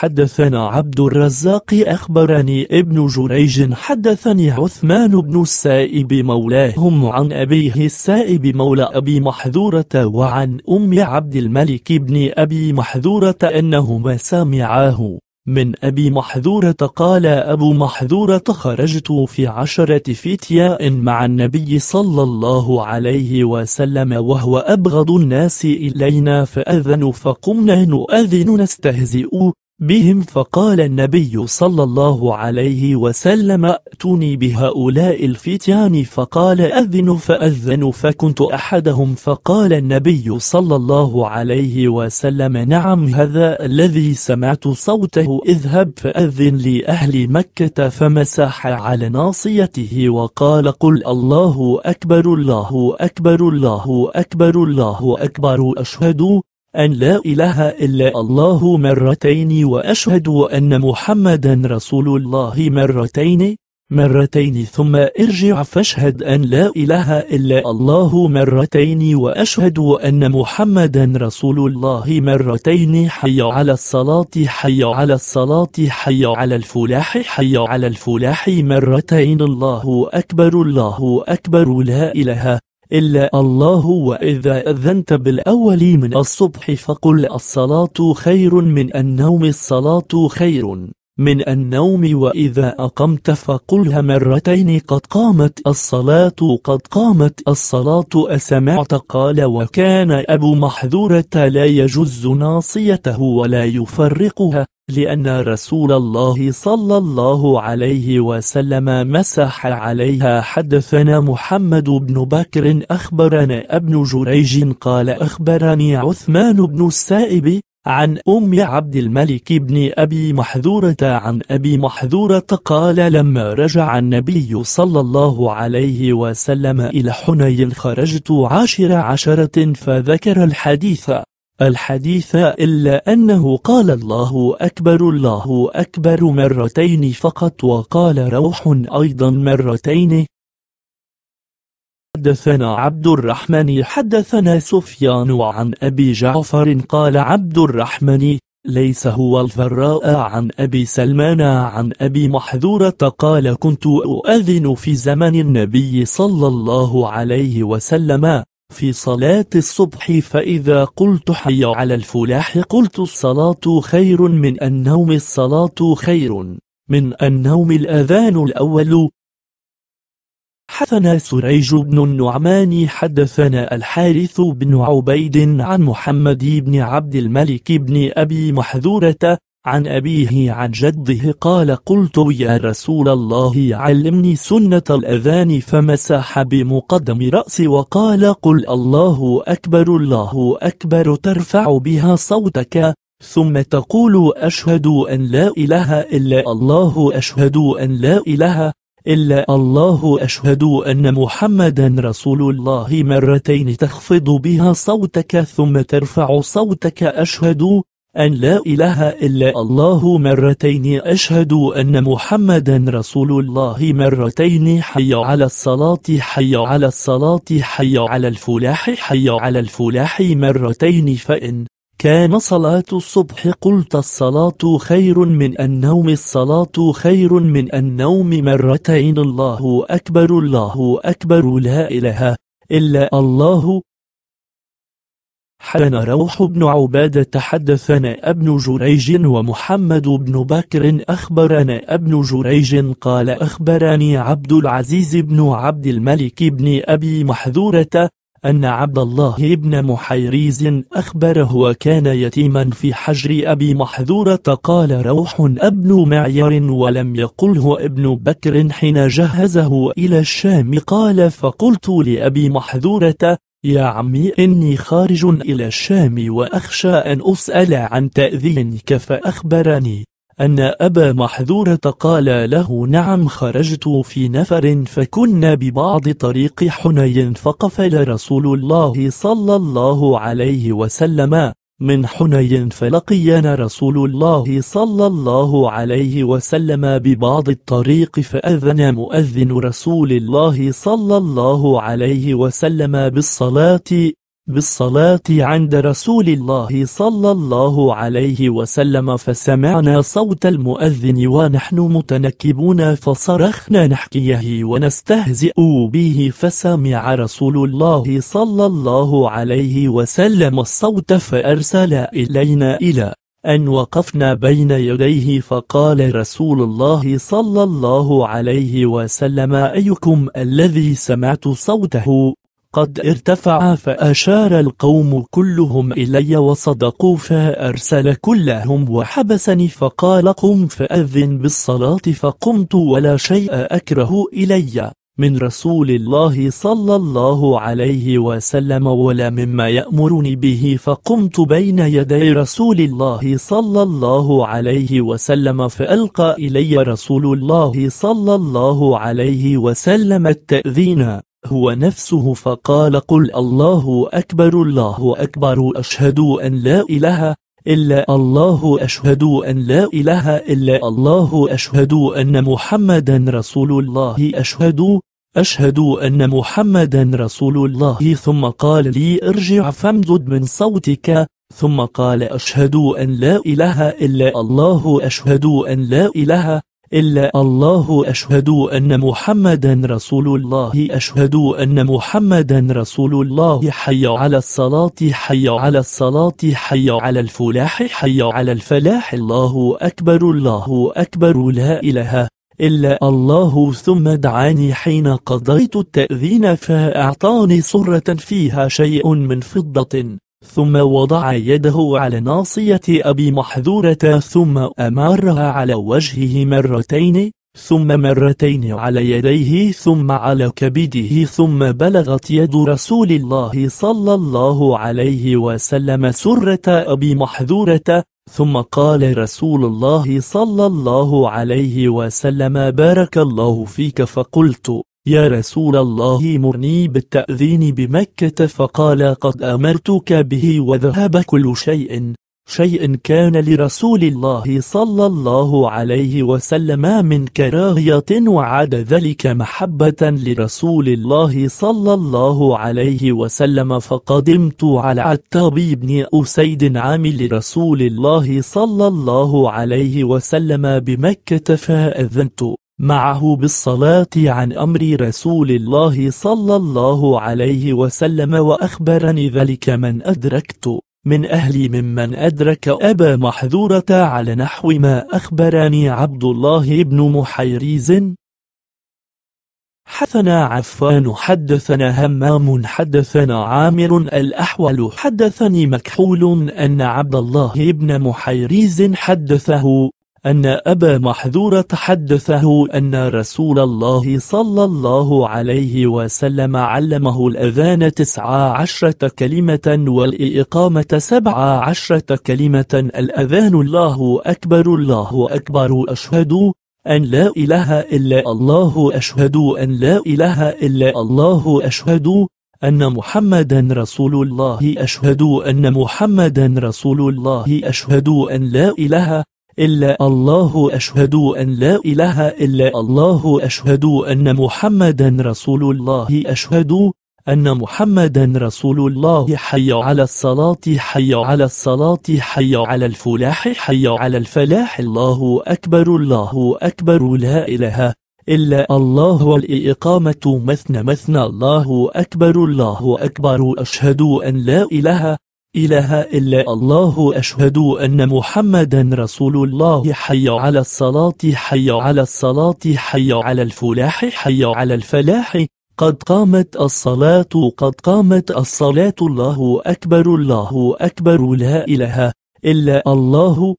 حدثنا عبد الرزاق أخبرني ابن جريج حدثني عثمان بن السائب مولاهم عن أبيه السائب مولى أبي محذورة وعن أم عبد الملك بن أبي محذورة أنهما سامعاه من أبي محذورة قال أبو محذورة خرجت في عشرة فتياء مع النبي صلى الله عليه وسلم وهو أبغض الناس إلينا فأذن فقمنا نؤذن نستهزئ بهم فقال النبي صلى الله عليه وسلم ائتوني بهؤلاء الفتيان فقال أذن فأذن فكنت أحدهم فقال النبي صلى الله عليه وسلم نعم هذا الذي سمعت صوته اذهب فأذن لأهل مكة فمسح على ناصيته وقال قل الله أكبر الله أكبر الله أكبر الله أكبر أشهد أن لا إله إلا الله مرتين وأشهد أن محمدا رسول الله مرتين مرتين ثم ارجع فاشهد أن لا إله إلا الله مرتين وأشهد أن محمدا رسول الله مرتين حي على الصلاة حي على الصلاة حي على الفلاح حي على الفلاح مرتين الله أكبر الله أكبر لا إله إلا الله وإذا أذنت بالأول من الصبح فقل الصلاة خير من النوم الصلاة خير من النوم وإذا أقمت فقلها مرتين قد قامت الصلاة قد قامت الصلاة أسمعت قال وكان أبو محذورة لا يجز ناصيته ولا يفرقها لأن رسول الله صلى الله عليه وسلم مسح عليها حدثنا محمد بن بكر أخبرنا ابن جريج قال أخبرني عثمان بن السائب عن أم عبد الملك بن أبي محذورة عن أبي محذورة قال لما رجع النبي صلى الله عليه وسلم إلى حنين خرجت عاشر عشرة فذكر الحديث الحديث إلا أنه قال الله أكبر الله أكبر مرتين فقط وقال روح أيضا مرتين حدثنا عبد الرحمن حدثنا سفيان عن أبي جعفر قال عبد الرحمن ليس هو الفراء عن أبي سلمان عن أبي محذورة قال كنت أؤذن في زمن النبي صلى الله عليه وسلم في صلاة الصبح فإذا قلت حي على الفلاح قلت الصلاة خير من النوم الصلاة خير من النوم الأذان الأول حدثنا سريج بن النعمان حدثنا الحارث بن عبيد عن محمد بن عبد الملك بن أبي محذورة عن أبيه عن جده قال قلت يا رسول الله علمني سنة الأذان فمسح بمقدم رأس وقال قل الله أكبر الله أكبر ترفع بها صوتك ثم تقول أشهد أن لا إله إلا الله أشهد أن لا إله إلا الله أشهد أن محمدا رسول الله مرتين تخفض بها صوتك ثم ترفع صوتك أشهد أن لا إله إلا الله مرتين أشهد أن محمدا رسول الله مرتين حي على الصلاة حي على الصلاة حي على الفلاح حي على الفلاح مرتين فإن كان صلاة الصبح قلت الصلاة خير من النوم الصلاة خير من النوم مرتين الله أكبر الله أكبر لا إله إلا الله حدثنا روح بن عبادة حدثنا ابن جريج ومحمد بن بكر أخبرنا ابن جريج قال أخبرني عبد العزيز بن عبد الملك بن أبي محذورة أن عبد الله بن محيريز أخبره وكان يتيما في حجر أبي محذورة قال روح ابن معير ولم يقله ابن بكر حين جهزه إلى الشام قال فقلت لأبي محذورة يا عمي إني خارج إلى الشام وأخشى أن أسأل عن تأذينك فأخبرني أن أبا محذورة قال له نعم خرجت في نفر فكنا ببعض طريق حنين فقفل رسول الله صلى الله عليه وسلم من حنين فلقينا رسول الله صلى الله عليه وسلم ببعض الطريق فأذن مؤذن رسول الله صلى الله عليه وسلم بالصلاة بالصلاة عند رسول الله صلى الله عليه وسلم فسمعنا صوت المؤذن ونحن متنكبون فصرخنا نحكيه ونستهزئ به فسمع رسول الله صلى الله عليه وسلم الصوت فأرسل إلينا إلى أن وقفنا بين يديه فقال رسول الله صلى الله عليه وسلم أيكم الذي سمعت صوته قد ارتفع فأشار القوم كلهم إلي وصدقوا فأرسل كلهم وحبسني فقال قم فأذن بالصلاة فقمت ولا شيء أكره إلي من رسول الله صلى الله عليه وسلم ولا مما يأمرني به فقمت بين يدي رسول الله صلى الله عليه وسلم فألقى إلي رسول الله صلى الله عليه وسلم التأذين هو نفسه فقال قل الله أكبر الله أكبر أشهد أن لا إله إلا الله أشهد أن لا إله إلا الله أشهد أن محمدا رسول الله أشهد أشهد أن محمدا رسول الله ثم قال لي ارجع فامدد من صوتك ثم قال أشهد أن لا إله إلا الله أشهد أن لا إله إلا الله أشهد أن محمدا رسول الله أشهد أن محمدا رسول الله حي على الصلاة حي على الصلاة حي على الفلاح حي على الفلاح الله أكبر الله أكبر لا إله إلا الله ثم دعاني حين قضيت التأذين فأعطاني صرة فيها شيء من فضة ثم وضع يده على ناصية أبي محذورة ثم أمرها على وجهه مرتين ثم مرتين على يديه ثم على كبده ثم بلغت يد رسول الله صلى الله عليه وسلم سرة أبي محذورة ثم قال رسول الله صلى الله عليه وسلم بارك الله فيك فقلت يا رسول الله مرني بالتأذين بمكة فقال قد أمرتك به وذهب كل شيء شيء كان لرسول الله صلى الله عليه وسلم من كراهية وعاد ذلك محبة لرسول الله صلى الله عليه وسلم فقدمت على عتاب بن أسيد عامل رسول الله صلى الله عليه وسلم بمكة فأذنت معه بالصلاة عن أمر رسول الله صلى الله عليه وسلم وأخبرني ذلك من أدركت من أهلي ممن أدرك أبا محذورة على نحو ما أخبرني عبد الله بن محيريز حدثنا عفان حدثنا همام حدثنا عامر الأحول حدثني مكحول أن عبد الله بن محيريز حدثه أن أبا محذور تحدثه أن رسول الله صلى الله عليه وسلم علمه الأذان تسعة عشرة كلمة والإقامة سبعة عشرة كلمة الأذان الله أكبر الله أكبر أشهد أن لا إله إلا الله أشهد أن لا إله إلا الله أشهد أن محمدا رسول الله أشهد أن محمدا رسول الله أشهد أن لا إله إلا الله أشهد أن لا إله إلا الله أشهد أن محمدا رسول الله أشهد أن محمدا رسول الله حي على الصلاة حي على الصلاة حي على الفلاح حي على الفلاح الله أكبر الله أكبر لا إله إلا الله والإقامة مثنى مثنى الله أكبر الله أكبر أشهد أن لا إله إله إلا الله أشهد أن محمدا رسول الله حي على الصلاة حي على الصلاة حي على الفلاح حي على الفلاح قد قامت الصلاة قد قامت الصلاة الله أكبر الله أكبر لا إله إلا الله